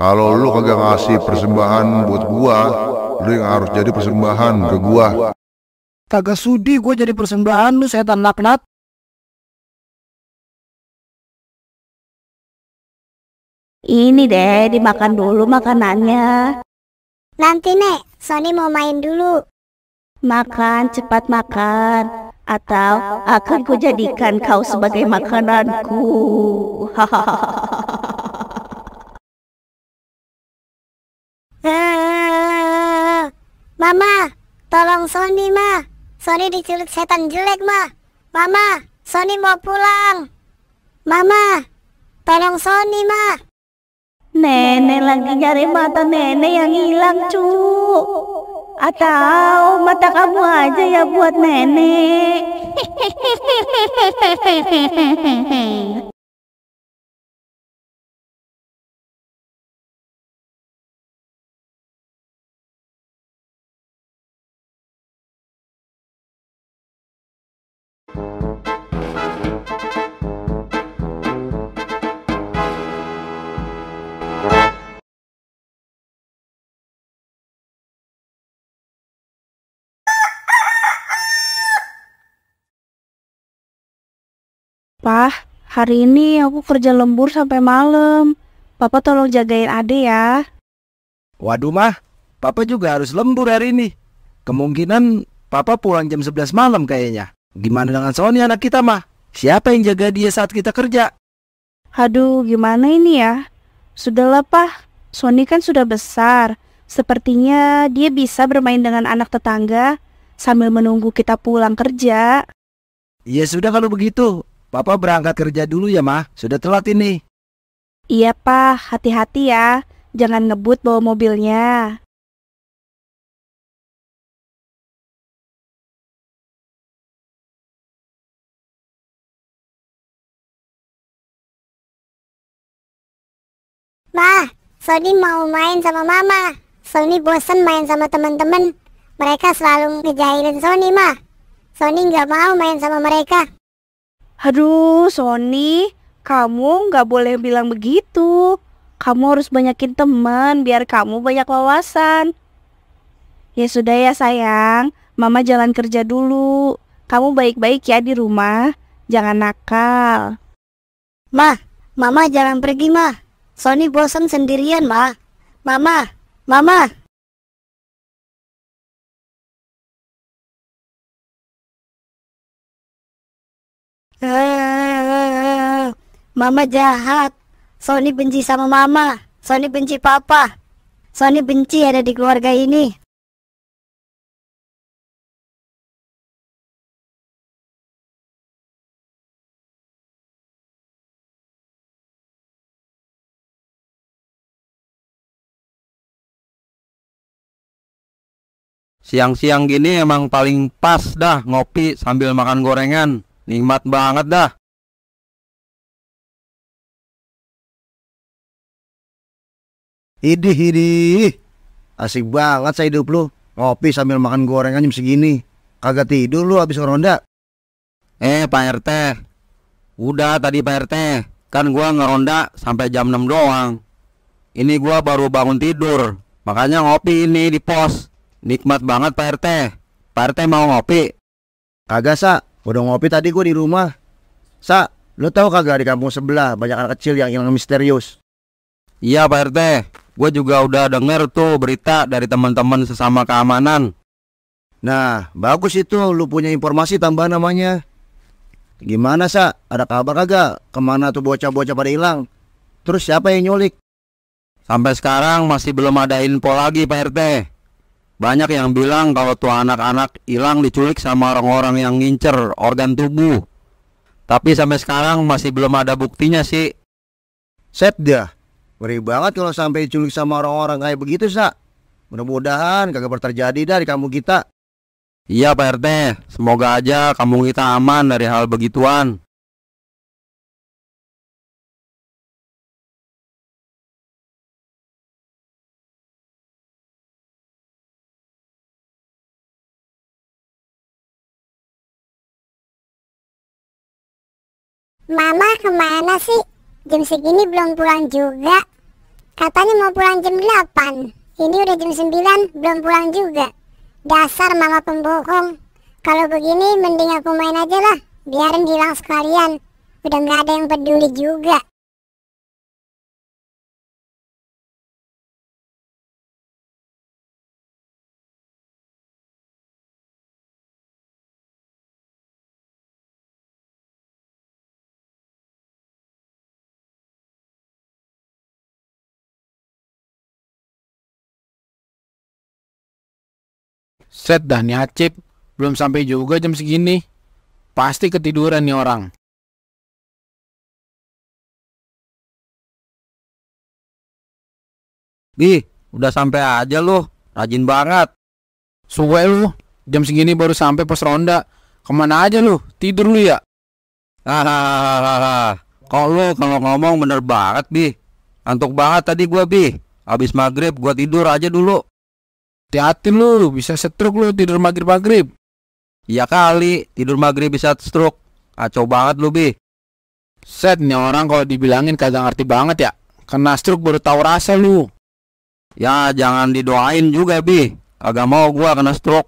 Kalau lu kagak ngasih persembahan buat gua, lu yang harus jadi persembahan ke gua. Kagak sudi gua jadi persembahan lu setan laknat. Ini deh, dimakan dulu makanannya. Nanti, Nek. Sony mau main dulu. Makan, cepat makan. Atau akan kujadikan kau sebagai makananku. Hahaha. Eh, eh, eh, Mama, tolong Sony, Ma. Sony diculik setan jelek, Ma. Mama, Sony mau pulang. Mama, tolong Sony, Ma. Nenek lagi nyari mata nenek yang hilang, cu. Atau mata kamu aja ya buat nenek. Pah, hari ini aku kerja lembur sampai malam. Papa tolong jagain Ade ya. Waduh mah, Papa juga harus lembur hari ini. Kemungkinan Papa pulang jam 11 malam kayaknya. Gimana dengan Sony anak kita mah? Siapa yang jaga dia saat kita kerja? Aduh, gimana ini ya? Sudahlah, Pak. Sony kan sudah besar. Sepertinya dia bisa bermain dengan anak tetangga sambil menunggu kita pulang kerja. Ya sudah kalau begitu, Papa berangkat kerja dulu ya, Ma. Sudah telat ini. Iya, Pak. Hati-hati ya. Jangan ngebut bawa mobilnya. Ma, Sony mau main sama Mama. Sony bosan main sama teman-teman. Mereka selalu ngejahilin Sony, Ma. Sony nggak mau main sama mereka. Aduh, Sony, kamu nggak boleh bilang begitu. Kamu harus banyakin teman biar kamu banyak wawasan. Ya sudah ya sayang, mama jalan kerja dulu. Kamu baik-baik ya di rumah, jangan nakal. Ma, mama jangan pergi ma. Sony bosan sendirian ma. Mama, mama. Eh, mama jahat Sony benci sama mama Sony benci papa Sony benci ada di keluarga ini Siang-siang gini emang paling pas dah ngopi sambil makan gorengan. Nikmat banget dah. Idih, idih. Asik banget saya hidup lu. Ngopi sambil makan gorengan jam segini. Kagak tidur lu habis ngeronda. Eh, Pak RT. Udah tadi Pak RT. Kan gua ngeronda sampai jam 6 doang. Ini gua baru bangun tidur. Makanya ngopi ini di pos. Nikmat banget Pak RT. Pak RT mau ngopi? Kagak, Sa. Udah ngopi tadi gue di rumah. Sa, lo tau kagak di kampung sebelah banyak anak kecil yang hilang misterius? Iya Pak RT, gue juga udah denger tuh berita dari teman-teman sesama keamanan. Nah, bagus itu lu punya informasi tambah namanya. Gimana Sa, ada kabar kagak? Kemana tuh bocah-bocah pada hilang? Terus siapa yang nyulik? Sampai sekarang masih belum ada info lagi Pak RT. Banyak yang bilang kalau tua anak-anak hilang diculik sama orang-orang yang ngincer organ tubuh. Tapi sampai sekarang masih belum ada buktinya sih. Set dah. beri banget kalau sampai diculik sama orang-orang kayak begitu, Sa. Mudah-mudahan kagak berterjadi dari kamu kita. Iya Pak RT, semoga aja kamu kita aman dari hal begituan. Mama kemana sih? Jam segini belum pulang juga. Katanya mau pulang jam 8. Ini udah jam 9, belum pulang juga. Dasar mama pembohong. Kalau begini mending aku main aja lah. Biarin hilang sekalian. Udah nggak ada yang peduli juga. Set dah nih Acip, belum sampai juga jam segini. Pasti ketiduran nih orang. Bi, udah sampai aja lu, rajin banget. Suwe lu, jam segini baru sampai pos ronda. Kemana aja lu, tidur lu ya? Hahaha, kok lu kalau ngomong bener banget, Bi. Antuk banget tadi gua, Bi. Abis maghrib gua tidur aja dulu. Hati-hati lu, bisa setruk lu tidur maghrib-maghrib. Iya kali, tidur maghrib bisa setruk Kacau banget lu, Bi. Set, nih orang kalau dibilangin kagak arti banget ya. Kena stroke baru tahu rasa lu. Ya, jangan didoain juga, Bi. agak mau gua kena stroke.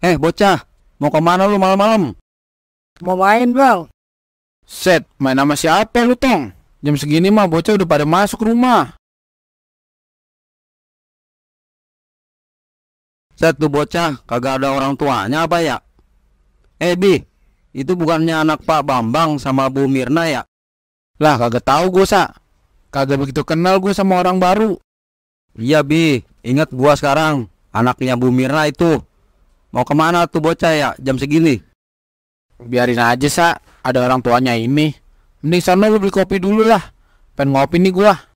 Eh, bocah, mau kemana lu malam-malam? Mau main, Bang. Set, main sama siapa lu, Tong? Jam segini mah bocah udah pada masuk rumah. Set tuh bocah kagak ada orang tuanya apa ya? Eh Bi, itu bukannya anak Pak Bambang sama Bu Mirna ya? Lah kagak tahu gue sa. Kagak begitu kenal gue sama orang baru. Iya Bi, ingat gue sekarang anaknya Bu Mirna itu. Mau kemana tuh bocah ya jam segini? Biarin aja sa, ada orang tuanya ini. Mending sana lu beli kopi dulu lah. Pengen ngopi nih gue.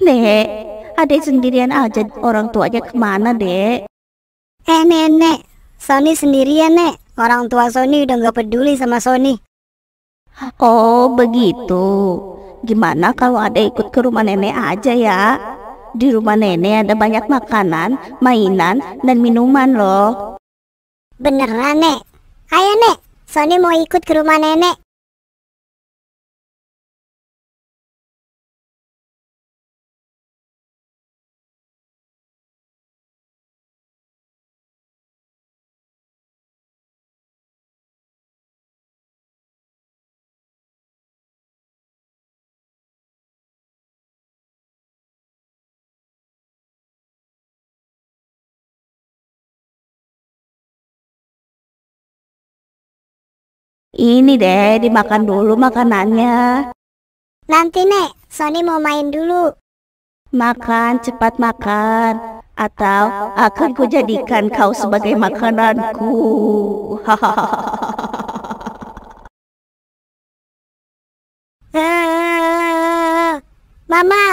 Nek, adek sendirian aja orang tuanya kemana, Dek? Eh, Nenek, Sony sendirian, Nek. Orang tua Sony udah gak peduli sama Sony. Oh, begitu. Gimana kalau adek ikut ke rumah Nenek aja ya? Di rumah Nenek ada banyak makanan, mainan, dan minuman loh. Beneran, Nek. Ayo, Nek. Sony mau ikut ke rumah Nenek. Ini deh, dimakan dulu makanannya. Nanti, Nek. Sony mau main dulu. Makan, cepat makan. Atau akan kujadikan kau sebagai makananku. Mama,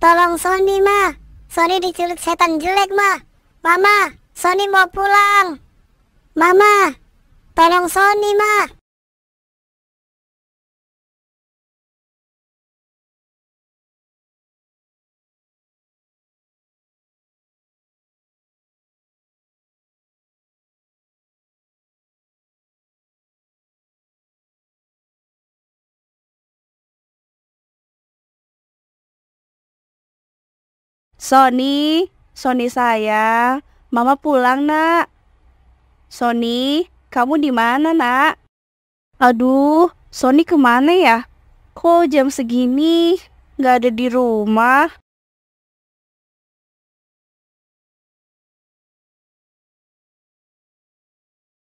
tolong Sony, Ma. Sony diculik setan jelek, Ma. Mama, Sony mau pulang. Mama, tolong Sony, Ma. Sony, Sony saya, Mama pulang nak. Sony, kamu di mana nak? Aduh, Sony kemana ya? Kok jam segini nggak ada di rumah?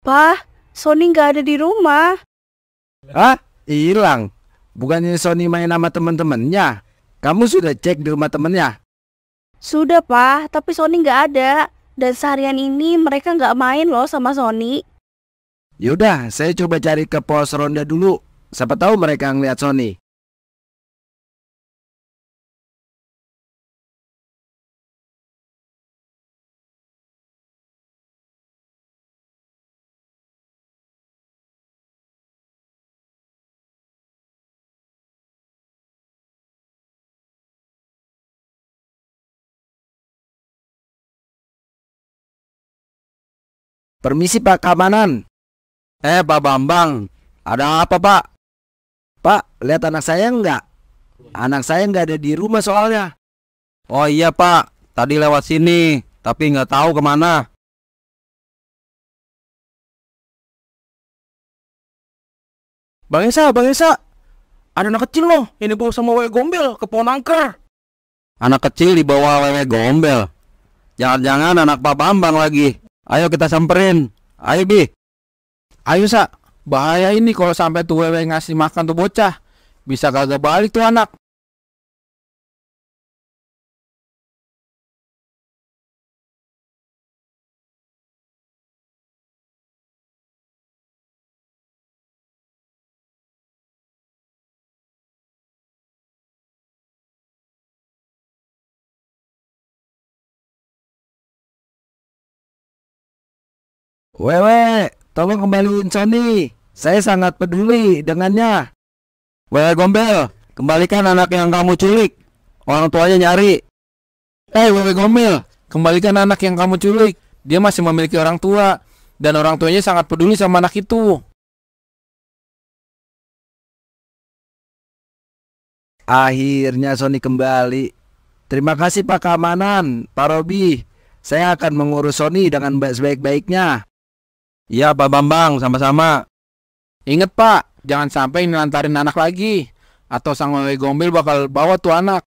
Pak, Sony nggak ada di rumah. Ah, hilang. Bukannya Sony main sama temen-temennya. Kamu sudah cek di rumah temennya? Sudah, Pak, tapi Sony nggak ada. Dan seharian ini mereka nggak main loh sama Sony. Yaudah, saya coba cari ke pos ronda dulu. Siapa tahu mereka ngeliat Sony. Permisi Pak Kamanan. Eh Pak Bambang, ada apa Pak? Pak, lihat anak saya nggak? Anak saya nggak ada di rumah soalnya. Oh iya Pak, tadi lewat sini, tapi nggak tahu kemana. Bang Esa, Bang Esa, ada anak kecil loh, ini bawa sama wewe gombel ke pohon angker. Anak kecil dibawa wewe gombel. Jangan-jangan anak Pak Bambang lagi. Ayo kita samperin. Ayo Bi. Ayo Sa. Bahaya ini kalau sampai tuh Wewe ngasih makan tuh bocah. Bisa kagak balik tuh anak. Wewe, tolong kembaliin Sony. Saya sangat peduli dengannya. Wewe Gombel, kembalikan anak yang kamu culik. Orang tuanya nyari. Eh, hey, Wewe Gombel, kembalikan anak yang kamu culik. Dia masih memiliki orang tua. Dan orang tuanya sangat peduli sama anak itu. Akhirnya Sony kembali. Terima kasih Pak Kamanan, Pak Robi. Saya akan mengurus Sony dengan sebaik-baiknya. Iya Pak Bambang, sama-sama. Ingat Pak, jangan sampai nelantarin anak lagi. Atau sang wewe gombel bakal bawa tuh anak.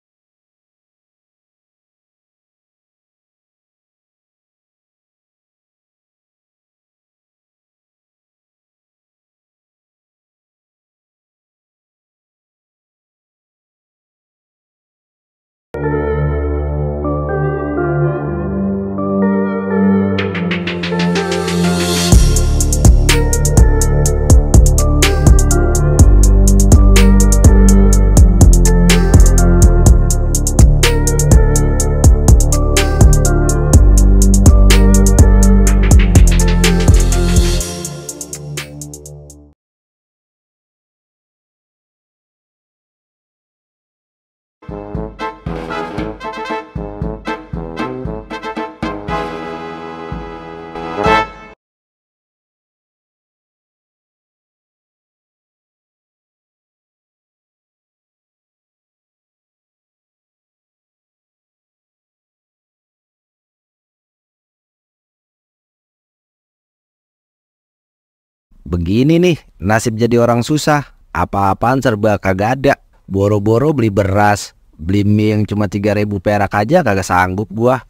Begini nih, nasib jadi orang susah. Apa-apaan serba kagak ada. Boro-boro beli beras, beli mie yang cuma 3000 perak aja kagak sanggup gua.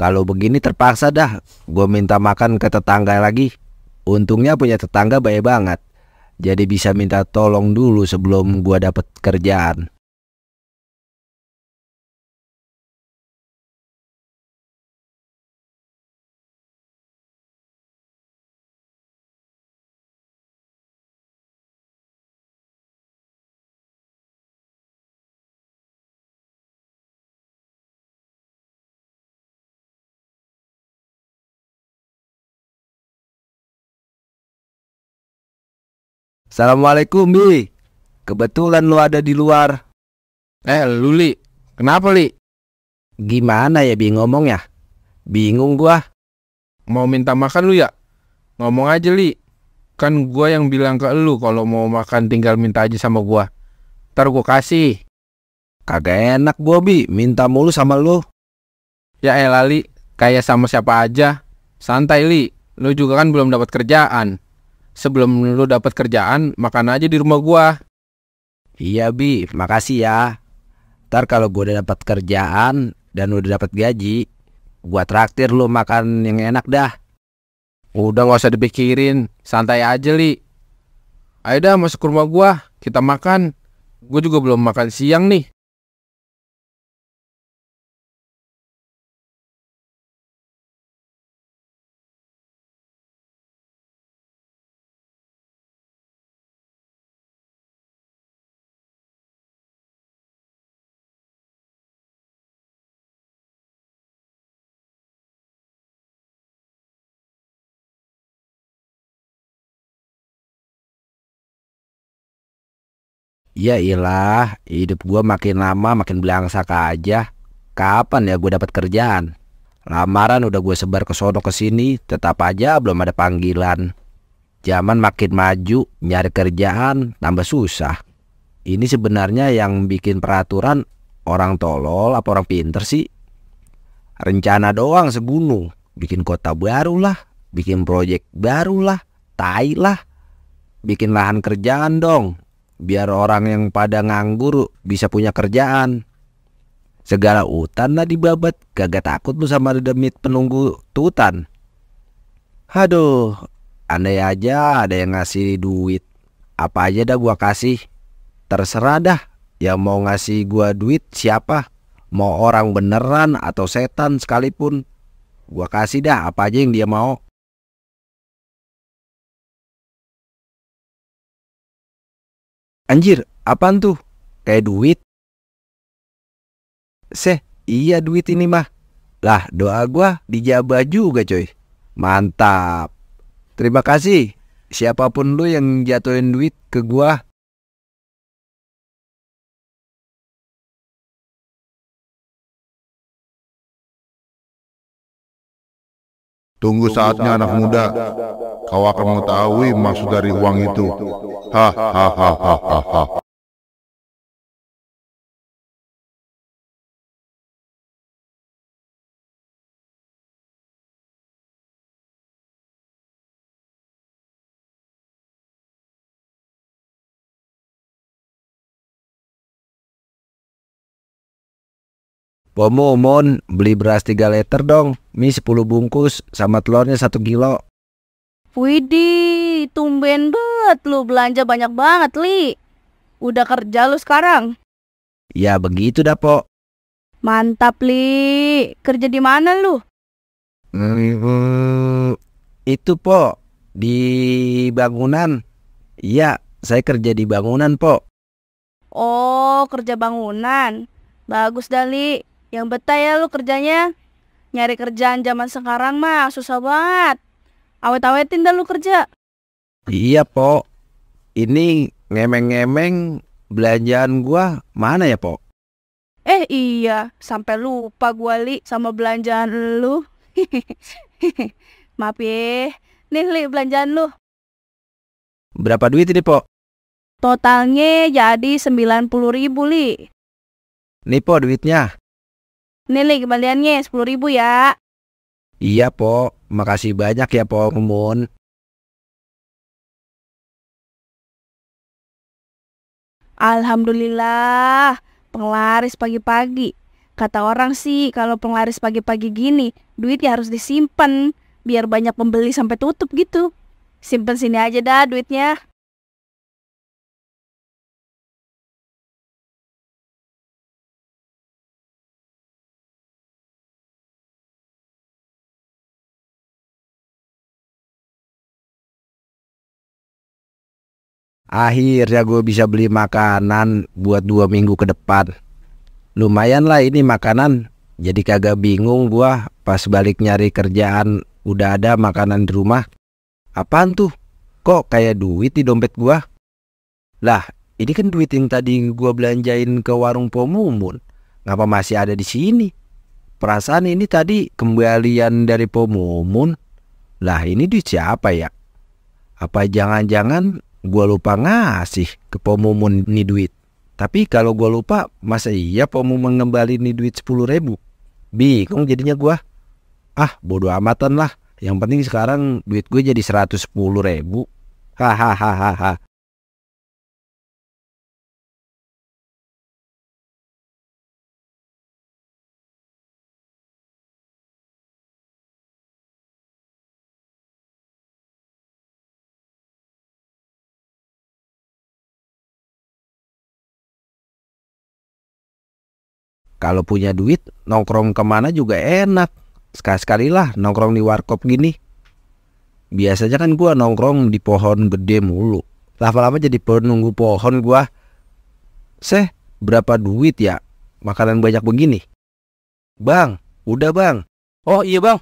Kalau begini terpaksa dah, gue minta makan ke tetangga lagi. Untungnya punya tetangga baik banget. Jadi bisa minta tolong dulu sebelum gua dapet kerjaan. Assalamualaikum Bi Kebetulan lu ada di luar Eh luli, Kenapa Li? Gimana ya Bi ngomong ya? Bingung gua Mau minta makan lu ya? Ngomong aja Li Kan gua yang bilang ke lu kalau mau makan tinggal minta aja sama gua Ntar gua kasih Kagak enak gua Bi Minta mulu sama lu Ya elah Li Kayak sama siapa aja Santai Li Lu juga kan belum dapat kerjaan sebelum lu dapat kerjaan makan aja di rumah gua. Iya bi, makasih ya. Ntar kalau gua udah dapat kerjaan dan udah dapat gaji, gua traktir lu makan yang enak dah. Udah gak usah dipikirin, santai aja li. Ayo dah masuk ke rumah gua, kita makan. Gue juga belum makan siang nih. Ya ilah, hidup gue makin lama makin belangsaka aja. Kapan ya gue dapat kerjaan? Lamaran udah gue sebar ke sono ke sini, tetap aja belum ada panggilan. Zaman makin maju, nyari kerjaan tambah susah. Ini sebenarnya yang bikin peraturan orang tolol apa orang pinter sih? Rencana doang sebunuh, bikin kota baru lah, bikin proyek baru lah, tai lah, bikin lahan kerjaan dong, biar orang yang pada nganggur bisa punya kerjaan. Segala hutan lah dibabat, kagak takut lu sama demit penunggu tutan. Aduh, andai aja ada yang ngasih duit. Apa aja dah gua kasih. Terserah dah, yang mau ngasih gua duit siapa? Mau orang beneran atau setan sekalipun. Gua kasih dah apa aja yang dia mau. Anjir, apaan tuh? Kayak duit? Seh, iya duit ini mah. Lah, doa gua dijabah juga coy. Mantap. Terima kasih. Siapapun lu yang jatuhin duit ke gua, Tunggu saatnya anak muda, kau akan mengetahui maksud dari uang itu. Ha ha ha ha ha. Pomo Mon, beli beras 3 liter dong. Mie 10 bungkus sama telurnya 1 kilo. Widih, tumben banget lu belanja banyak banget, Li. Udah kerja lu sekarang? Ya begitu dah, Po. Mantap, Li. Kerja di mana lu? itu, Po. Di bangunan. Iya, saya kerja di bangunan, Po. Oh, kerja bangunan. Bagus, Dali. Yang betah ya lu kerjanya. Nyari kerjaan zaman sekarang mah susah banget. Awet-awetin dah lu kerja. Iya, Po. Ini ngemeng-ngemeng belanjaan gua mana ya, Po? Eh iya, sampai lupa gua Li sama belanjaan lu. Maaf ya. Nih Li belanjaan lu. Berapa duit ini, Po? Totalnya jadi 90 ribu, Li. Nih, Po, duitnya. Nilai kembaliannya sepuluh ribu ya. Iya po, makasih banyak ya po Mumun. Alhamdulillah, penglaris pagi-pagi. Kata orang sih kalau penglaris pagi-pagi gini, duitnya harus disimpan biar banyak pembeli sampai tutup gitu. Simpen sini aja dah duitnya. Akhirnya gue bisa beli makanan buat dua minggu ke depan. Lumayan lah ini makanan. Jadi kagak bingung gue pas balik nyari kerjaan udah ada makanan di rumah. Apaan tuh? Kok kayak duit di dompet gue? Lah, ini kan duit yang tadi gue belanjain ke warung Pomumun. Ngapa masih ada di sini? Perasaan ini tadi kembalian dari Pomumun. Lah ini duit siapa ya? Apa jangan-jangan gue lupa ngasih ke pemumun nih duit. Tapi kalau gue lupa, masa iya pemumun ngembali nih duit sepuluh ribu? Bingung jadinya gue. Ah, bodoh amatan lah. Yang penting sekarang duit gue jadi seratus sepuluh ribu. Hahaha. Kalau punya duit, nongkrong kemana juga enak. Sekali-sekali lah nongkrong di warkop gini. Biasanya kan gua nongkrong di pohon gede mulu. Lama-lama jadi penunggu pohon gua. Seh, berapa duit ya? Makanan banyak begini. Bang, udah bang. Oh iya bang,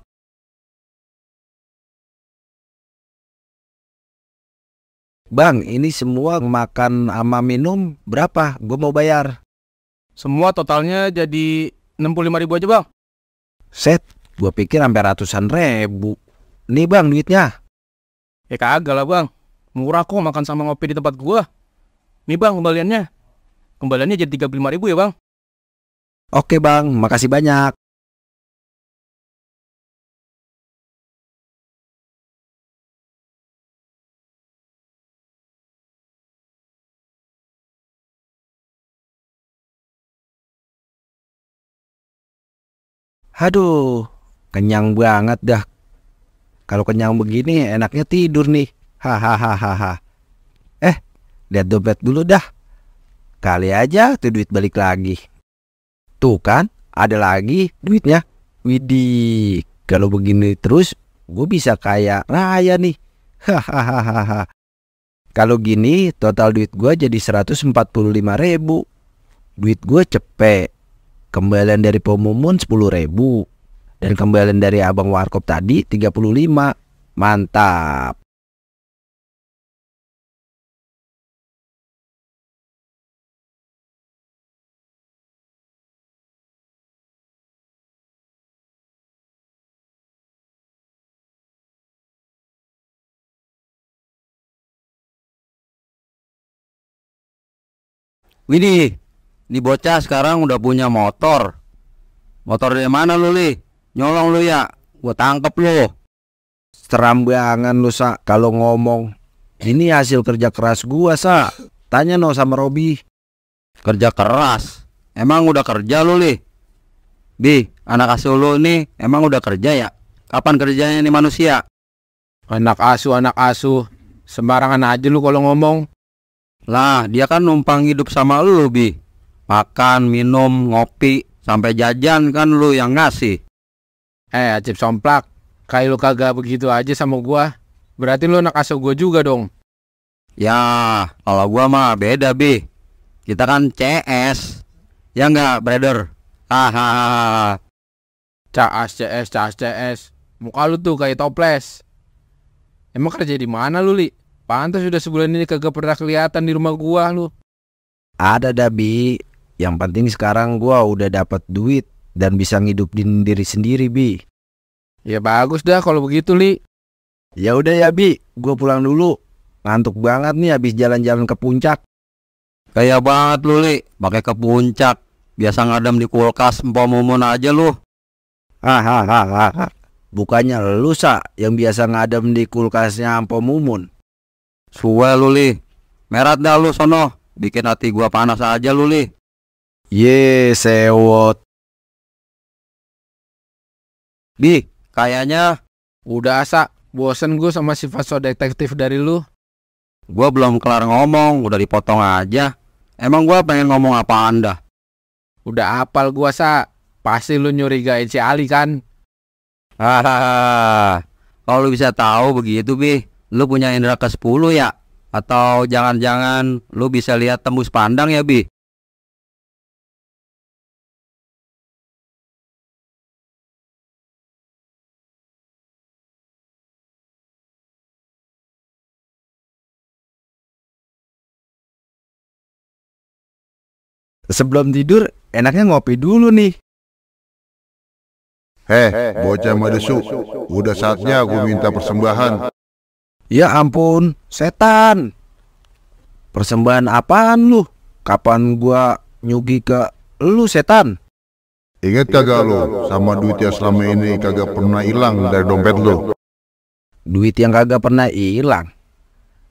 Bang, ini semua makan ama minum berapa? Gue mau bayar. Semua totalnya jadi 65 ribu aja bang. Set, gua pikir sampai ratusan ribu. Nih bang duitnya. Ya kagak lah bang. Murah kok makan sama ngopi di tempat gua. Nih bang kembaliannya. Kembaliannya jadi 35 ribu ya bang. Oke bang, makasih banyak. Aduh, kenyang banget dah. Kalau kenyang begini enaknya tidur nih. Hahaha. eh, lihat dompet dulu dah. Kali aja tuh duit balik lagi. Tuh kan, ada lagi duitnya. Widih, kalau begini terus gue bisa kaya raya nih. Hahaha. Kalau gini total duit gue jadi 145 ribu. Duit gue cepet. Kembalian dari Pemumun 10.000 dan kembalian dari Abang Warkop tadi 35. Mantap. Widih, ini bocah sekarang udah punya motor. Motor dari mana lu, Li? Nyolong lu ya. Gua tangkep lu. banget lu, Sa, kalau ngomong. Ini hasil kerja keras gua, Sa. Tanya no sama Robi. Kerja keras? Emang udah kerja lu, Li? Bi, anak asuh lu nih emang udah kerja ya? Kapan kerjanya nih manusia? Anak asuh, anak asuh. Sembarangan aja lu kalau ngomong. Lah, dia kan numpang hidup sama lu, Bi makan, minum, ngopi, sampai jajan kan lu yang ngasih. Eh, Acip Somplak, kayak lu kagak begitu aja sama gua. Berarti lu anak asuh gua juga dong. Ya, kalau gua mah beda, Bi. Kita kan CS. Ya nggak, brother? Hahaha. Caas CS, CS CS. Muka lu tuh kayak toples. Emang kerja di mana lu, Li? Pantas sudah sebulan ini kagak pernah kelihatan di rumah gua lu. Ada Dabi, yang penting sekarang gua udah dapat duit dan bisa ngidupin diri sendiri, Bi. Ya bagus dah kalau begitu, Li. Ya udah ya, Bi. Gua pulang dulu. Ngantuk banget nih habis jalan-jalan ke puncak. Kayak banget lu, Li. Pakai ke puncak. Biasa ngadem di kulkas empom aja lu. Hahaha. Bukannya lu sa yang biasa ngadem di kulkasnya empom Suwe lu, Li. Merat dah lu sono. Bikin hati gua panas aja lu, Li. Ye, sewot. Bi, kayaknya udah asa. Bosen gue sama sifat so detektif dari lu. Gue belum kelar ngomong, udah dipotong aja. Emang gue pengen ngomong apa anda? Udah apal gue, Sa. Pasti lu nyurigain si Ali kan? Hahaha. Kalau lu bisa tahu begitu, Bi. Lu punya indera ke-10 ya? Atau jangan-jangan lu bisa lihat tembus pandang ya, Bi? Sebelum tidur, enaknya ngopi dulu nih. Heh, bocah hey, madesu, udah saatnya aku minta persembahan. Ya ampun, setan. Persembahan apaan lu? Kapan gua nyugi ke lu setan? Ingat kagak lu sama duit yang selama ini kagak pernah hilang dari dompet lu? Duit yang kagak pernah hilang.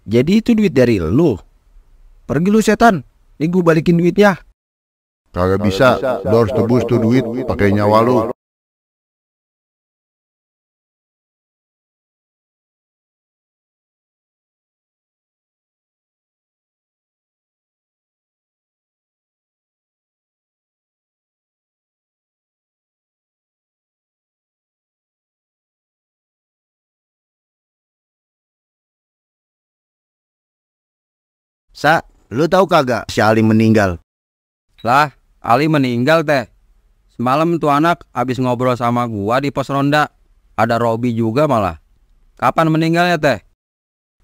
Jadi itu duit dari lu. Pergi lu setan, nih gua balikin duitnya. Kagak bisa, bisa lo harus tebus tuh duit pakai nyawa lo. Sa, lo tau kagak si Ali meninggal? Lah, Ali meninggal teh. Semalam tuh anak abis ngobrol sama gua di pos ronda. Ada Robi juga malah. Kapan meninggalnya teh?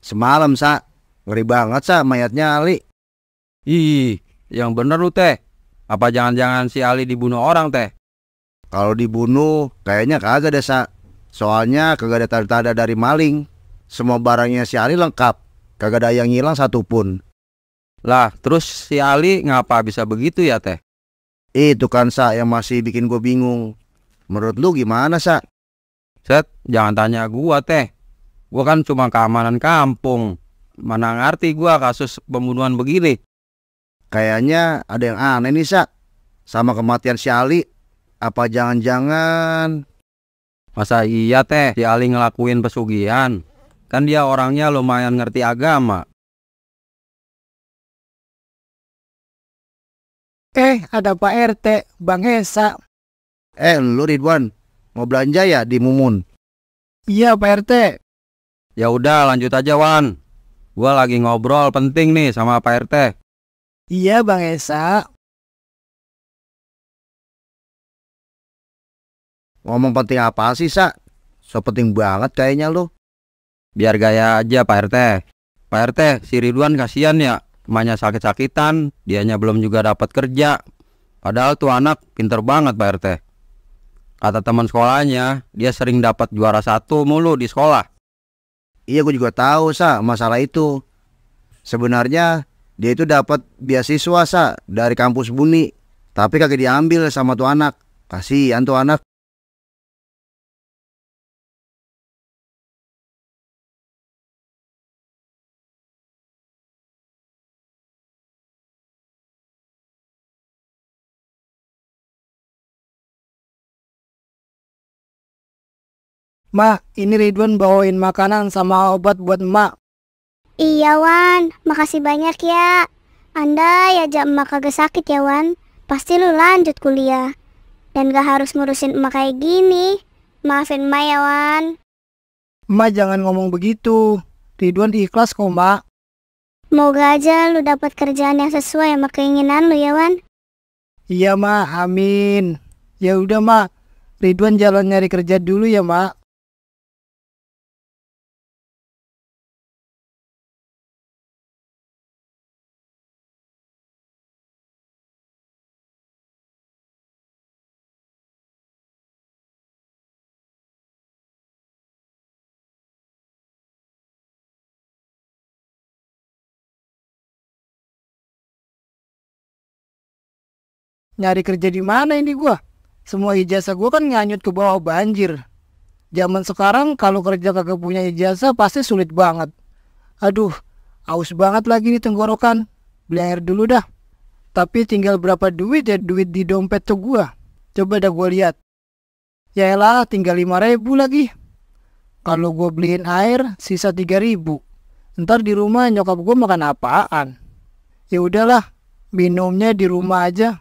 Semalam sa. Ngeri banget sa mayatnya Ali. Ih, yang bener lu teh. Apa jangan-jangan si Ali dibunuh orang teh? Kalau dibunuh, kayaknya kagak deh sa. Soalnya kagak ada tanda-tanda dari maling. Semua barangnya si Ali lengkap. Kagak ada yang hilang satupun. Lah, terus si Ali ngapa bisa begitu ya teh? Itu kan Sa yang masih bikin gue bingung. Menurut lu gimana Sa? Set, jangan tanya gue teh. Gue kan cuma keamanan kampung. Mana ngerti gue kasus pembunuhan begini. Kayaknya ada yang aneh nih Sa. Sama kematian si Ali. Apa jangan-jangan... Masa iya teh si Ali ngelakuin pesugihan? Kan dia orangnya lumayan ngerti agama. Eh, ada Pak RT, Bang Esa. Eh, lu Ridwan, mau belanja ya di Mumun? Iya, Pak RT. Ya udah, lanjut aja, Wan. Gua lagi ngobrol penting nih sama Pak RT. Iya, Bang Esa. Ngomong penting apa sih, Sa? So penting banget kayaknya lu. Biar gaya aja, Pak RT. Pak RT, si Ridwan kasihan ya emaknya sakit-sakitan, dianya belum juga dapat kerja. Padahal tuh anak pinter banget Pak RT. Kata teman sekolahnya, dia sering dapat juara satu mulu di sekolah. Iya gue juga tahu sa masalah itu. Sebenarnya dia itu dapat beasiswa sa dari kampus Buni, tapi kagak diambil sama tuh anak. Kasihan tuh anak. Ma, ini Ridwan bawain makanan sama obat buat emak. Iya, Wan. Makasih banyak ya. Anda ya jam emak kagak sakit ya, Wan. Pasti lu lanjut kuliah. Dan gak harus ngurusin emak kayak gini. Maafin emak ya, Wan. Ma jangan ngomong begitu. Ridwan ikhlas kok, Ma. Moga aja lu dapat kerjaan yang sesuai sama keinginan lu ya, Wan. Iya, Ma. Amin. Ya udah, Ma. Ridwan jalan nyari kerja dulu ya, Ma. nyari kerja di mana ini gua? Semua ijazah gua kan nganyut ke bawah banjir. Zaman sekarang kalau kerja kagak punya ijazah pasti sulit banget. Aduh, aus banget lagi nih tenggorokan. Beli air dulu dah. Tapi tinggal berapa duit ya duit di dompet tuh gua. Coba dah gua lihat. Yaelah, tinggal lima ribu lagi. Kalau gua beliin air, sisa tiga ribu. Ntar di rumah nyokap gua makan apaan? Ya udahlah, minumnya di rumah aja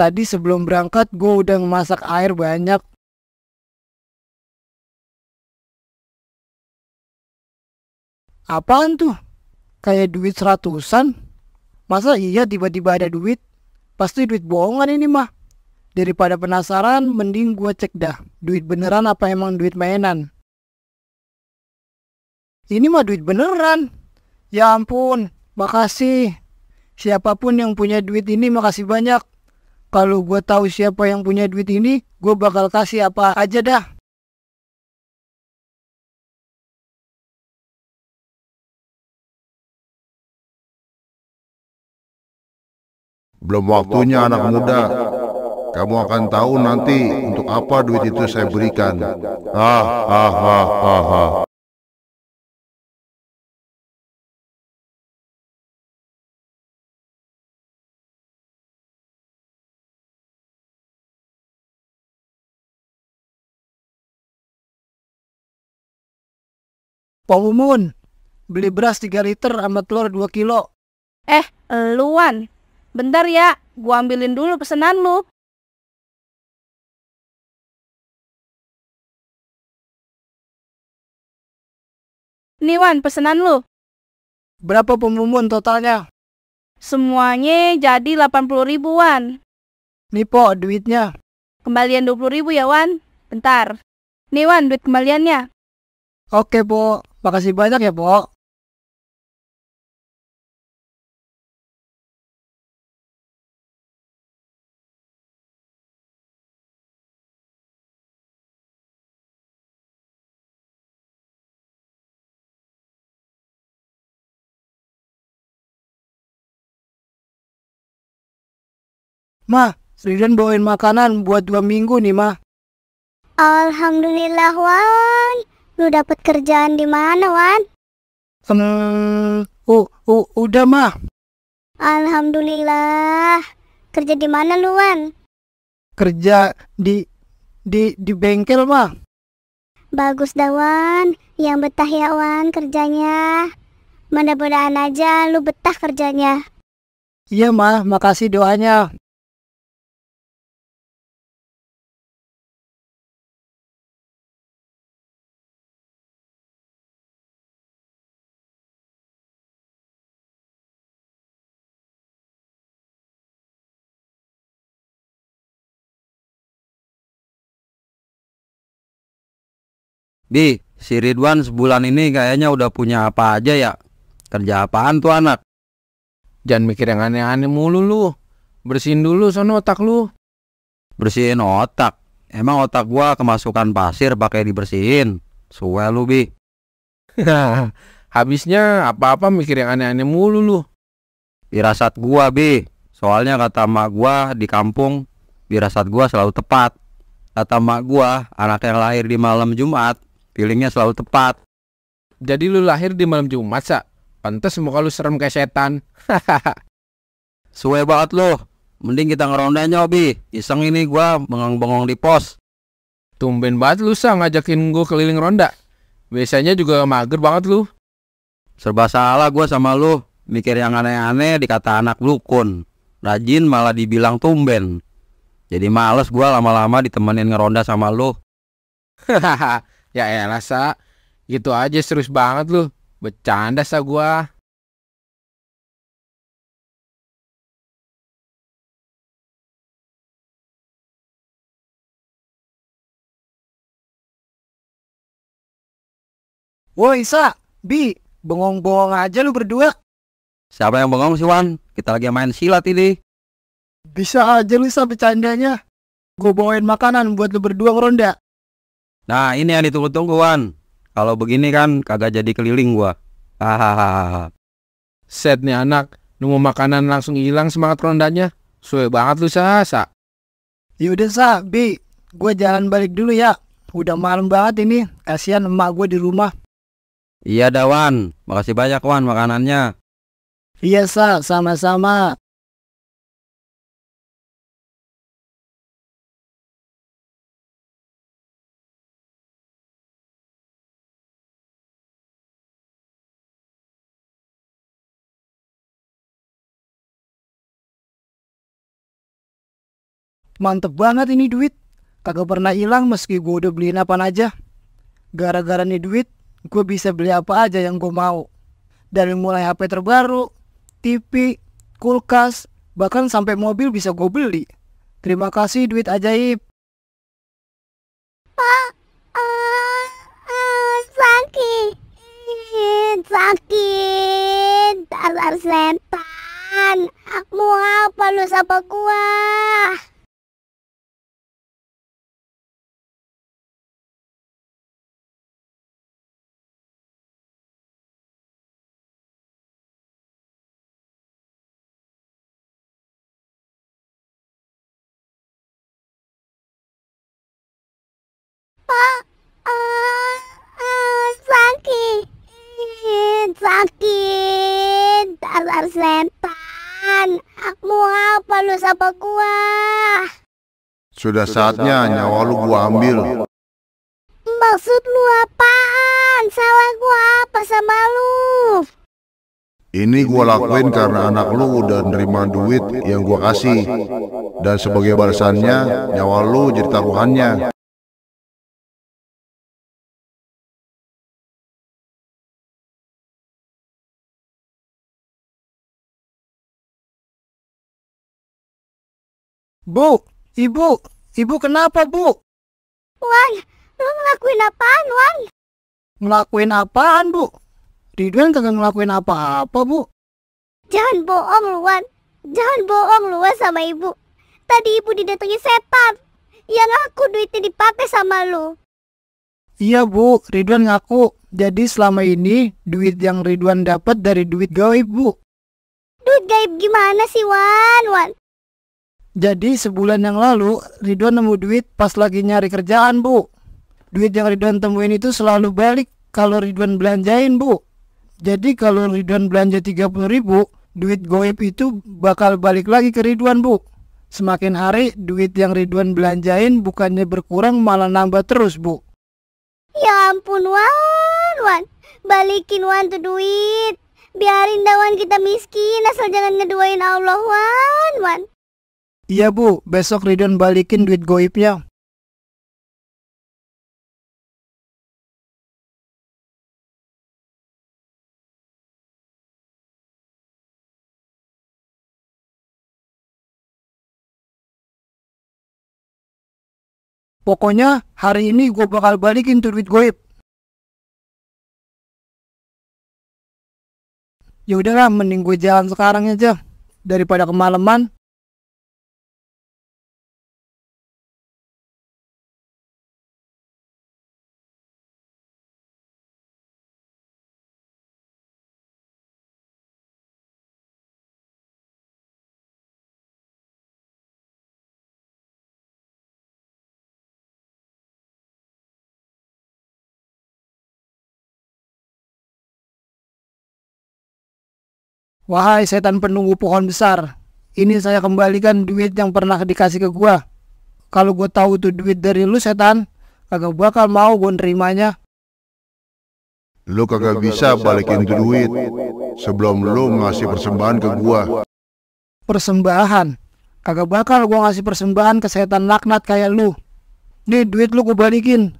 tadi sebelum berangkat gue udah memasak air banyak Apaan tuh? Kayak duit seratusan? Masa iya tiba-tiba ada duit? Pasti duit bohongan ini mah. Daripada penasaran, mending gue cek dah. Duit beneran apa emang duit mainan? Ini mah duit beneran. Ya ampun, makasih. Siapapun yang punya duit ini makasih banyak kalau gue tahu siapa yang punya duit ini, gue bakal kasih apa aja dah. Belum waktunya anak muda. Kamu akan tahu nanti untuk apa duit itu saya berikan. Ah, ah, ah, ah, ah. Pomumun, beli beras 3 liter sama telur 2 kilo. Eh, luan. Bentar ya, gua ambilin dulu pesanan lu. Nih Wan, pesanan lu. Berapa pemumun totalnya? Semuanya jadi 80 Wan. Nih po, duitnya. Kembalian 20 ribu ya Wan. Bentar. Nih Wan, duit kembaliannya. Oke, Bu. Makasih banyak ya, Bu. Ma, Ridan bawain makanan buat dua minggu nih, Ma. Alhamdulillah, Wan. Lu dapat kerjaan di mana, Wan? Hmm, uh, uh, udah mah. Alhamdulillah. Kerja di mana lu, Wan? Kerja di di di bengkel, mah. Bagus dah, Wan. Yang betah ya, Wan, kerjanya. Mudah-mudahan aja lu betah kerjanya. Iya, mah. Makasih doanya. Bi, si Ridwan sebulan ini kayaknya udah punya apa aja ya? Kerja apaan tuh anak? Jangan mikir yang aneh-aneh mulu lu. Bersihin dulu sono otak lu. Bersihin otak? Emang otak gua kemasukan pasir pakai dibersihin? Suwe lu, Bi. Habisnya apa-apa mikir yang aneh-aneh mulu lu. Dirasat gua, Bi. Soalnya kata mak gua di kampung, pirasat gua selalu tepat. Kata mak gua, anak yang lahir di malam Jumat Feelingnya selalu tepat. Jadi lu lahir di malam Jumat, Sa? Pantes muka lu serem kayak setan. Suwe banget lu. Mending kita ngeronda nyobi. Iseng ini gua bengong-bengong di pos. Tumben banget lu, Sa, ngajakin gua keliling ronda. Biasanya juga mager banget lu. Serba salah gua sama lu. Mikir yang aneh-aneh dikata anak lukun. Rajin malah dibilang tumben. Jadi males gua lama-lama ditemenin ngeronda sama lu. Hahaha. Ya elah sa Gitu aja serius banget lu Bercanda sa gua Woi Sa, Bi, bengong-bengong aja lu berdua. Siapa yang bengong sih Wan? Kita lagi main silat ini. Bisa aja lu Sa bercandanya. Gue bawain makanan buat lu berdua ngeronda. Nah ini yang ditunggu-tunggu Wan Kalau begini kan kagak jadi keliling gua Hahaha Set nih anak Nunggu makanan langsung hilang semangat rondanya Suwe banget lu Sa. Yaudah Sa, Bi Gue jalan balik dulu ya Udah malam banget ini Kasian emak gue di rumah Iya Dawan Makasih banyak Wan makanannya Iya Sa, sama-sama mantep banget ini duit. Kagak pernah hilang meski gue udah beliin apa aja. Gara-gara nih duit, gue bisa beli apa aja yang gue mau. Dari mulai HP terbaru, TV, kulkas, bahkan sampai mobil bisa gue beli. Terima kasih duit ajaib. Eh, eh, sakit, sakit, dasar setan. Mau apa lu sama gua? Pak, sakit, sakit, apa lu sama Sudah saatnya nyawa lu gua ambil. Maksud lu apaan? Salah gua apa sama lu? Ini gua lakuin karena anak lu udah nerima duit yang gua kasih. Dan sebagai balasannya, nyawa lu jadi taruhannya. Bu, ibu, ibu kenapa bu? Wan, lu ngelakuin apaan Wan? Ngelakuin apaan bu? Ridwan kagak ngelakuin apa-apa bu. Jangan bohong lu Wan, jangan bohong lu Wan sama ibu. Tadi ibu didatangi setan yang ngaku duitnya dipakai sama lu. Iya bu, Ridwan ngaku. Jadi selama ini duit yang Ridwan dapat dari duit gaib bu. Duit gaib gimana sih Wan? Wan, jadi sebulan yang lalu Ridwan nemu duit pas lagi nyari kerjaan bu Duit yang Ridwan temuin itu selalu balik kalau Ridwan belanjain bu Jadi kalau Ridwan belanja 30 ribu Duit goib itu bakal balik lagi ke Ridwan bu Semakin hari duit yang Ridwan belanjain bukannya berkurang malah nambah terus bu Ya ampun Wan, Wan Balikin Wan tuh duit Biarin Dawan kita miskin asal jangan ngeduain Allah Wan, Wan Iya bu, besok Ridon balikin duit goibnya. Pokoknya hari ini gue bakal balikin tuh duit goib. Ya udahlah, mending gue jalan sekarang aja daripada kemalaman. Wahai setan penunggu pohon besar, ini saya kembalikan duit yang pernah dikasih ke gua. Kalau gua tahu itu duit dari lu setan, kagak bakal mau gua nerimanya. Lu kagak bisa balikin tuh duit sebelum lu ngasih persembahan ke gua. Persembahan? Kagak bakal gua ngasih persembahan ke setan laknat kayak lu. Nih duit lu gua balikin.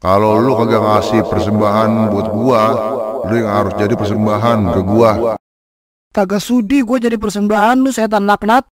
Kalau lu kagak ngasih persembahan buat gua, lu yang harus jadi persembahan ke gua. Kagak sudi gue jadi persembahan lu setan laknat.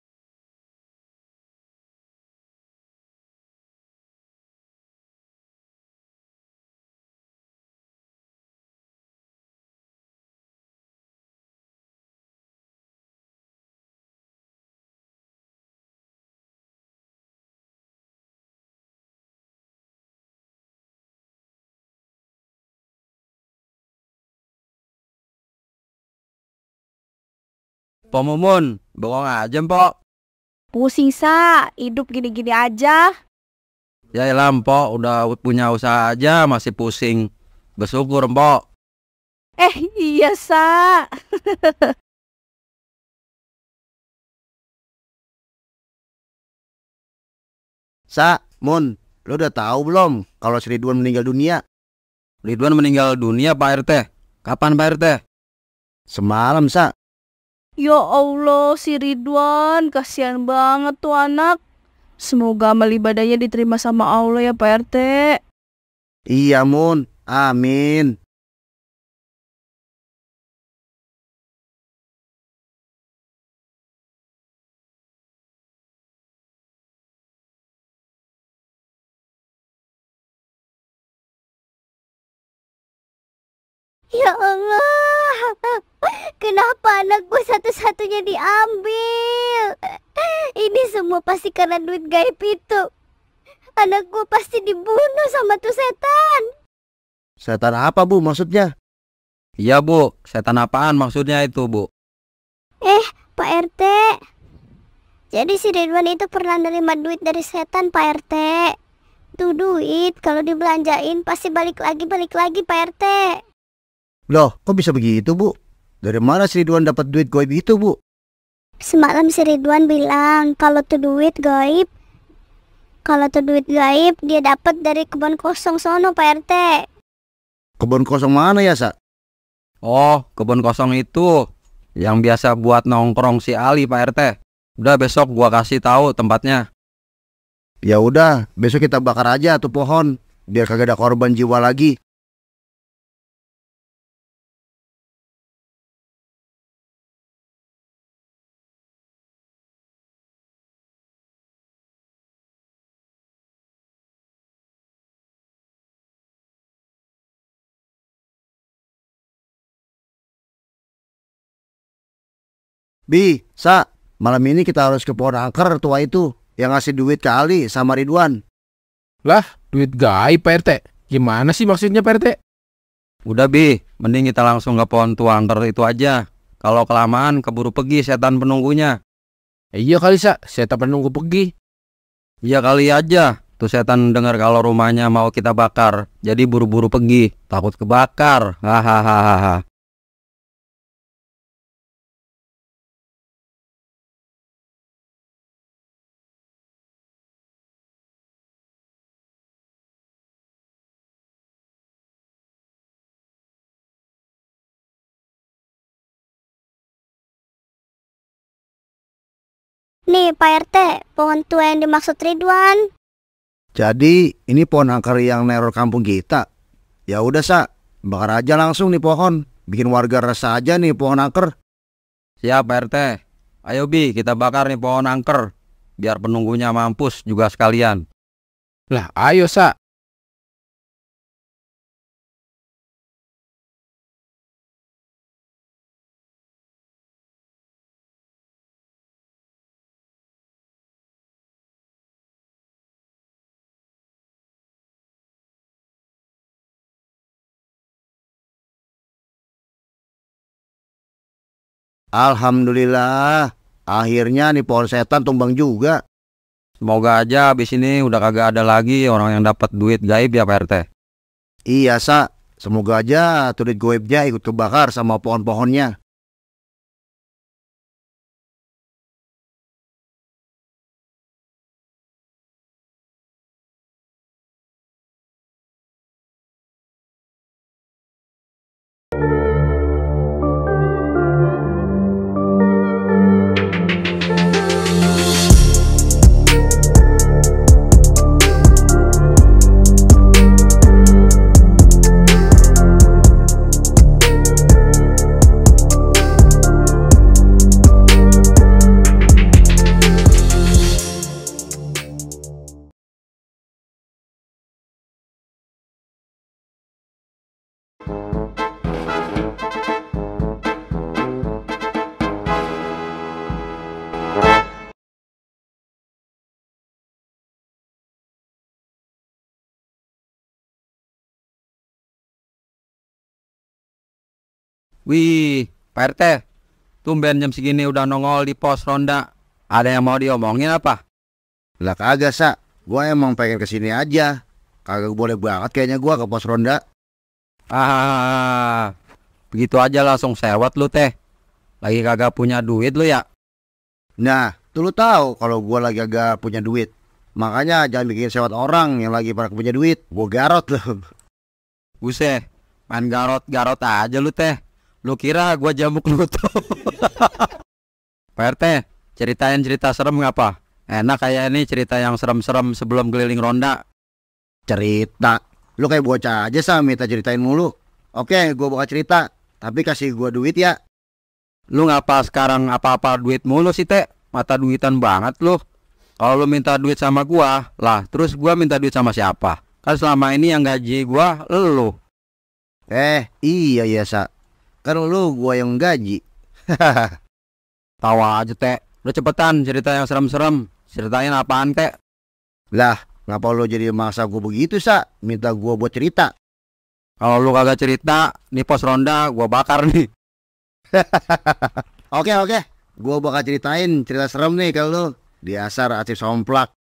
Pomumun, bengong aja Mpok. Pusing sa, hidup gini-gini aja. Ya elah Pak. udah punya usaha aja masih pusing. Bersyukur Pak. Eh iya sa. sa, Mun, lo udah tahu belum kalau Sri Duan meninggal dunia? Ridwan meninggal dunia Pak RT. Kapan Pak RT? Semalam, Sa. Ya Allah, si Ridwan, kasihan banget tuh anak. Semoga amal ibadahnya diterima sama Allah ya Pak RT. Iya Mun, amin. Ya Allah. Kenapa anak gue satu-satunya diambil? Ini semua pasti karena duit gaib itu. Anak gue pasti dibunuh sama tuh setan. Setan apa, Bu, maksudnya? Iya, Bu. Setan apaan maksudnya itu, Bu? Eh, Pak RT. Jadi si Ridwan itu pernah nerima duit dari setan, Pak RT. Tuh duit kalau dibelanjain pasti balik lagi balik lagi Pak RT. Loh, kok bisa begitu, Bu? Dari mana si Ridwan dapat duit goib itu, Bu? Semalam si Ridwan bilang kalau tuh duit gaib kalau tuh duit gaib dia dapat dari kebun kosong sono Pak RT. Kebun kosong mana ya, Sa? Oh, kebun kosong itu yang biasa buat nongkrong si Ali Pak RT. Udah besok gua kasih tahu tempatnya. Ya udah, besok kita bakar aja tuh pohon biar kagak ada korban jiwa lagi. Bi, Sa, malam ini kita harus ke pohon angker tua itu yang ngasih duit ke Ali sama Ridwan. Lah, duit gaib Pak RT. Gimana sih maksudnya Pak RT? Udah Bi, mending kita langsung ke pohon tua angker itu aja. Kalau kelamaan keburu pergi setan penunggunya. Iya kali Sa, setan penunggu pergi. Iya kali aja, Tuh setan dengar kalau rumahnya mau kita bakar, jadi buru-buru pergi, takut kebakar. Hahaha. Nih Pak RT, pohon tua yang dimaksud Ridwan. Jadi ini pohon angker yang neror kampung kita. Ya udah sa, bakar aja langsung nih pohon. Bikin warga resah aja nih pohon angker. Siap Pak RT. Ayo Bi, kita bakar nih pohon angker. Biar penunggunya mampus juga sekalian. Lah ayo sa, Alhamdulillah, akhirnya nih pohon setan tumbang juga. Semoga aja abis ini udah kagak ada lagi orang yang dapat duit gaib ya Pak RT. Iya, Sa. Semoga aja tuh duit gaibnya ikut kebakar sama pohon-pohonnya. Wih, Pak RT, tumben jam segini udah nongol di pos ronda. Ada yang mau diomongin apa? Lah kagak, Sa. Gue emang pengen kesini aja. Kagak boleh banget kayaknya gue ke pos ronda. Ah, begitu aja langsung sewat lu teh. Lagi kagak punya duit lu ya? Nah, tuh lu tahu kalau gue lagi kagak punya duit. Makanya jangan bikin sewat orang yang lagi pada punya duit. Gue garot lu. Buset, main garot-garot aja lu teh. Lu kira gua jamu lu tuh. Pak RT, ceritain cerita serem ngapa? Enak kayak ini cerita yang serem-serem sebelum keliling ronda. Cerita. Lu kayak bocah aja sama minta ceritain mulu. Oke, gua bawa cerita, tapi kasih gua duit ya. Lu ngapa sekarang apa-apa duit mulu sih, Teh? Mata duitan banget lu. Kalau lu minta duit sama gua, lah terus gua minta duit sama siapa? Kan selama ini yang gaji gua lu. Eh, iya iya, Sa. Kan lu gua yang gaji. Tawa aja, Teh. Udah cepetan cerita yang serem-serem. Ceritain apaan, Teh? Lah, ngapa lu jadi masa gua begitu, Sa? Minta gua buat cerita. Kalau lu kagak cerita, nih pos ronda gua bakar nih. oke, oke. Gua bakal ceritain cerita serem nih kalau lu di asar arsip somplak.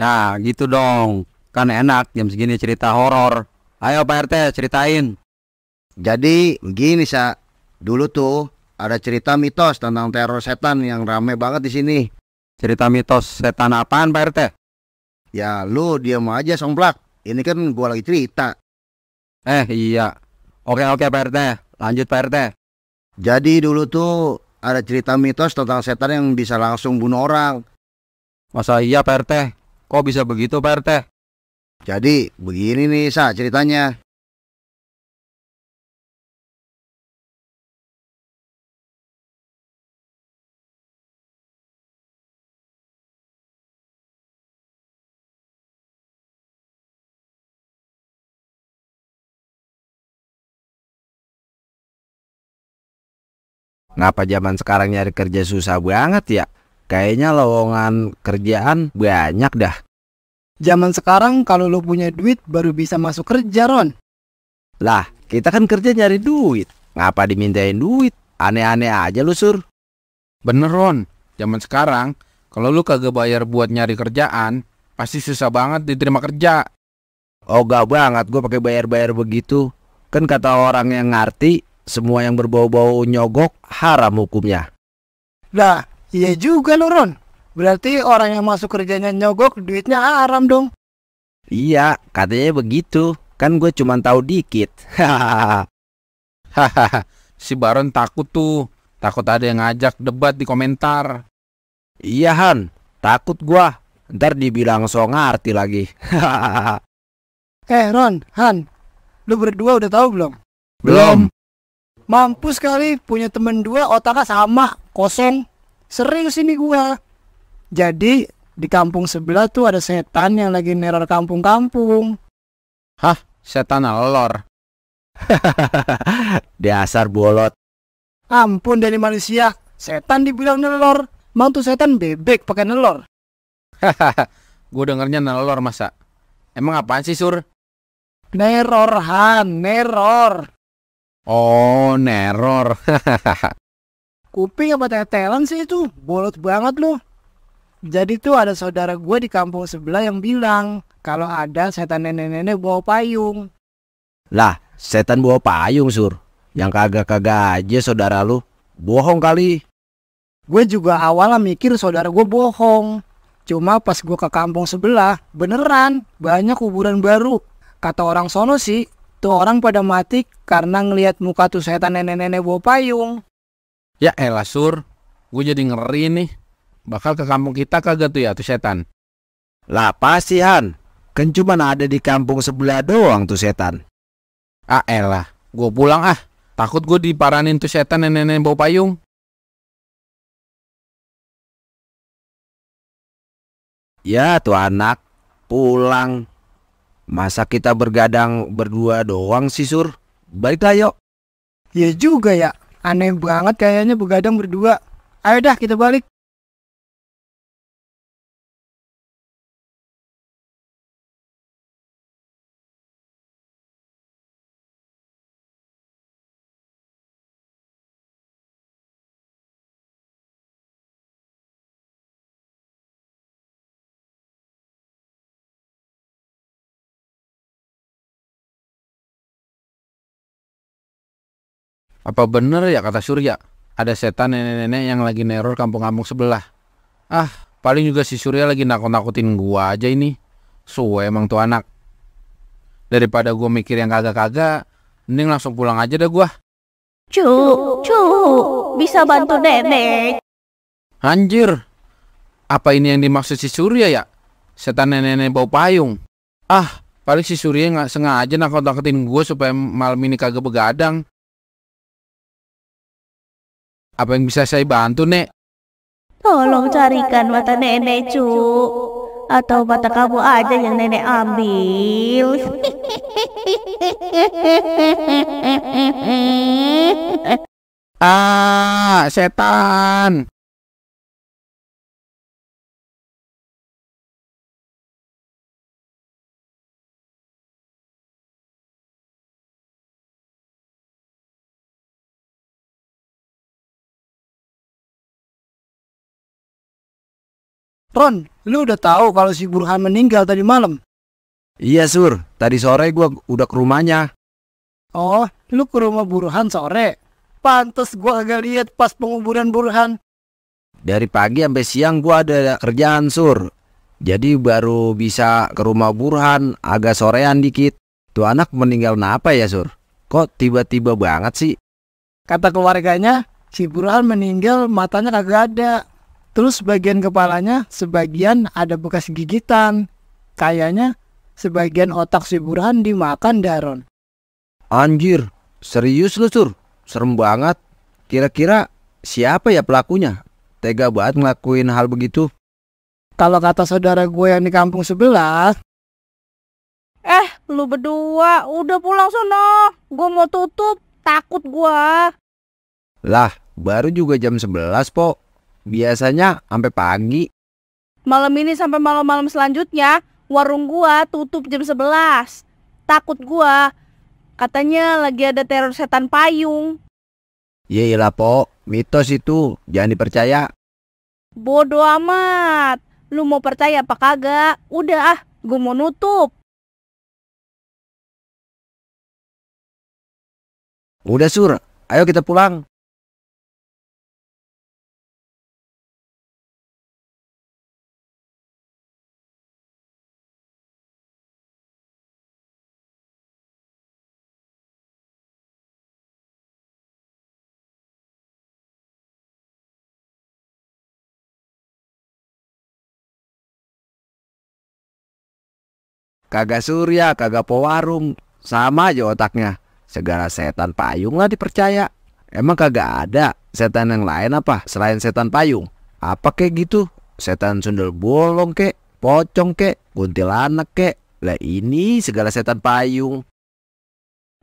Nah, gitu dong. Kan enak jam segini cerita horor. Ayo Pak RT ceritain. Jadi begini sa, dulu tuh ada cerita mitos tentang teror setan yang rame banget di sini. Cerita mitos setan apaan Pak RT? Ya lu diam aja somplak, ini kan gua lagi cerita. Eh iya, oke oke Pak RT, lanjut Pak RT. Jadi dulu tuh ada cerita mitos tentang setan yang bisa langsung bunuh orang. Masa iya Pak RT? Kok bisa begitu Pak RT? Jadi begini nih Sa ceritanya. Ngapa zaman sekarang nyari kerja susah banget ya? Kayaknya lowongan kerjaan banyak dah. Zaman sekarang kalau lo punya duit baru bisa masuk kerja, Ron. Lah, kita kan kerja nyari duit. Ngapa dimintain duit? Aneh-aneh aja lu, Sur. Bener, Ron. Zaman sekarang, kalau lu kagak bayar buat nyari kerjaan, pasti susah banget diterima kerja. Oh, gak banget gue pakai bayar-bayar begitu. Kan kata orang yang ngerti, semua yang berbau-bau nyogok haram hukumnya. Lah, iya juga lo Ron. Berarti orang yang masuk kerjanya nyogok duitnya haram dong. Iya, katanya begitu. Kan gue cuma tahu dikit. Hahaha. si Baron takut tuh. Takut ada yang ngajak debat di komentar. Iya Han, takut gue, Ntar dibilang so ngerti lagi. eh Ron, Han, lu berdua udah tahu belum? Belum mampus sekali punya temen dua otaknya sama kosong serius ini gua jadi di kampung sebelah tuh ada setan yang lagi neror kampung-kampung hah setan alor dasar bolot ampun dari manusia setan dibilang nelor mantu setan bebek pakai nelor gue gua dengernya nelor masa emang apaan sih sur neror han neror Oh, neror. Kuping apa tetelan sih itu? Bolot banget loh. Jadi tuh ada saudara gue di kampung sebelah yang bilang kalau ada setan nenek-nenek bawa payung. Lah, setan bawa payung, Sur. Yang kagak-kagak aja saudara lu. Bohong kali. Gue juga awalnya mikir saudara gue bohong. Cuma pas gue ke kampung sebelah, beneran banyak kuburan baru. Kata orang sono sih, Tuh orang pada mati karena ngelihat muka tuh setan nenek-nenek bawa payung. Ya elah sur, gue jadi ngeri nih. Bakal ke kampung kita kagak tuh ya tuh setan? Lah pasti Han, kan cuma ada di kampung sebelah doang tuh setan. Ah elah, gue pulang ah. Takut gue diparanin tuh setan nenek-nenek bawa payung. Ya tuh anak, pulang. Masa kita bergadang berdua doang sih Sur? Baiklah yuk. Ya juga ya, aneh banget kayaknya begadang berdua. Ayo dah kita balik. Apa bener ya kata Surya? Ada setan nenek-nenek yang lagi neror kampung-kampung sebelah. Ah, paling juga si Surya lagi nakut-nakutin gua aja ini. Suwe emang tuh anak. Daripada gua mikir yang kagak-kagak, mending langsung pulang aja deh gua. Cu, cu, bisa bantu nenek. Anjir, apa ini yang dimaksud si Surya ya? Setan nenek-nenek bau payung. Ah, paling si Surya nggak sengaja nakut-nakutin gue supaya malam ini kagak begadang. Apa yang bisa saya bantu, Nek? Tolong carikan mata nenek, cu. Atau mata kamu aja yang nenek ambil. ah, setan. Ron, lu udah tahu kalau si Burhan meninggal tadi malam? Iya, Sur. Tadi sore gua udah ke rumahnya. Oh, lu ke rumah Burhan sore? Pantes gua agak lihat pas penguburan Burhan. Dari pagi sampai siang gua ada kerjaan, Sur. Jadi baru bisa ke rumah Burhan agak sorean dikit. Tuh anak meninggal kenapa ya, Sur? Kok tiba-tiba banget sih? Kata keluarganya, si Burhan meninggal matanya kagak ada, Terus bagian kepalanya sebagian ada bekas gigitan. Kayaknya sebagian otak si Burhan dimakan Daron. Anjir, serius lu sur? Serem banget. Kira-kira siapa ya pelakunya? Tega banget ngelakuin hal begitu. Kalau kata saudara gue yang di kampung sebelah. Eh, lu berdua udah pulang sono. Gue mau tutup, takut gue. Lah, baru juga jam 11, Pok. Biasanya sampai pagi. Malam ini sampai malam-malam selanjutnya, warung gua tutup jam 11. Takut gua. Katanya lagi ada teror setan payung. Yelah, iya, iya Po. Mitos itu jangan dipercaya. Bodoh amat. Lu mau percaya apa kagak? Udah ah, gue mau nutup. Udah Sur, ayo kita pulang. kagak surya, kagak pewarung, sama aja otaknya. Segala setan payung lah dipercaya. Emang kagak ada setan yang lain apa selain setan payung? Apa kayak gitu? Setan sundel bolong kek, pocong kek, kuntilanak kek. Lah ini segala setan payung.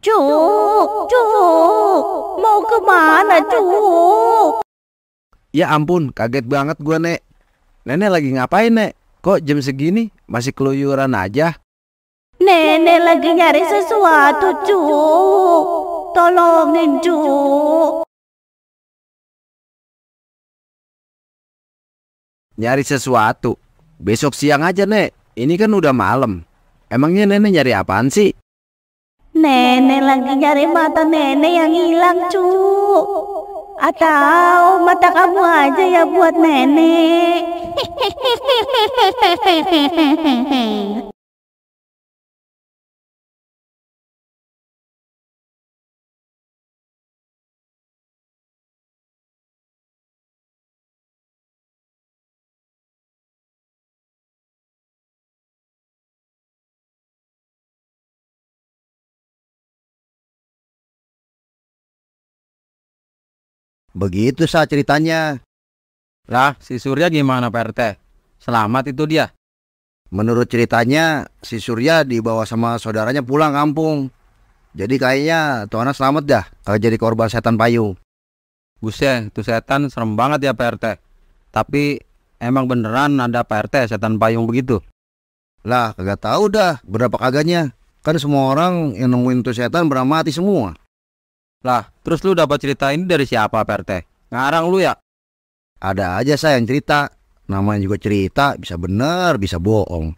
Cuk, cuk, mau kemana cuk? Ya ampun, kaget banget gua nek. Nenek lagi ngapain nek? Kok jam segini masih keluyuran aja? Nenek lagi nyari sesuatu, cu. Tolongin, cu. Nyari sesuatu? Besok siang aja, Nek. Ini kan udah malam. Emangnya Nenek nyari apaan sih? Nenek lagi nyari mata Nenek yang hilang, cu. Atau mata kamu aja ya buat Nenek. Begitu sah ceritanya. Lah, si Surya gimana Pak RT? Selamat itu dia. Menurut ceritanya, si Surya dibawa sama saudaranya pulang kampung. Jadi kayaknya Tuhan selamat dah kalau eh, jadi korban setan payung. Buset, itu setan serem banget ya Pak RT. Tapi emang beneran ada Pak RT setan payung begitu? Lah, kagak tahu dah berapa kagaknya. Kan semua orang yang nemuin tuh setan beramati semua. Lah, terus lu dapat cerita ini dari siapa, prt? Ngarang lu ya? Ada aja saya yang cerita. Namanya juga cerita, bisa bener, bisa bohong.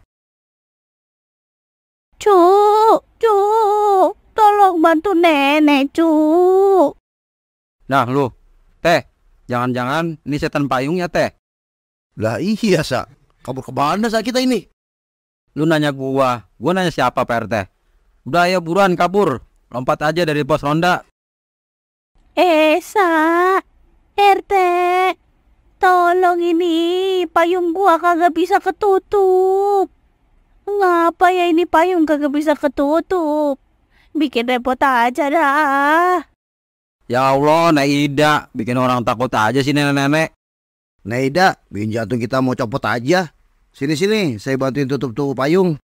Cu, cu, tolong bantu nenek, cu. Nah, lu, teh, jangan-jangan ini setan payungnya, teh. Lah iya, Sa. Kabur ke mana Sa, kita ini? Lu nanya gua, gua nanya siapa, prt? Udah ya buruan kabur, lompat aja dari pos ronda, Esa, RT, tolong ini, payung gua kagak bisa ketutup. Ngapa ya ini payung kagak bisa ketutup? Bikin repot aja dah. Ya Allah, Naida, bikin orang takut aja sih nenek-nenek. Naida, bikin jantung kita mau copot aja. Sini-sini, saya bantuin tutup tuh payung.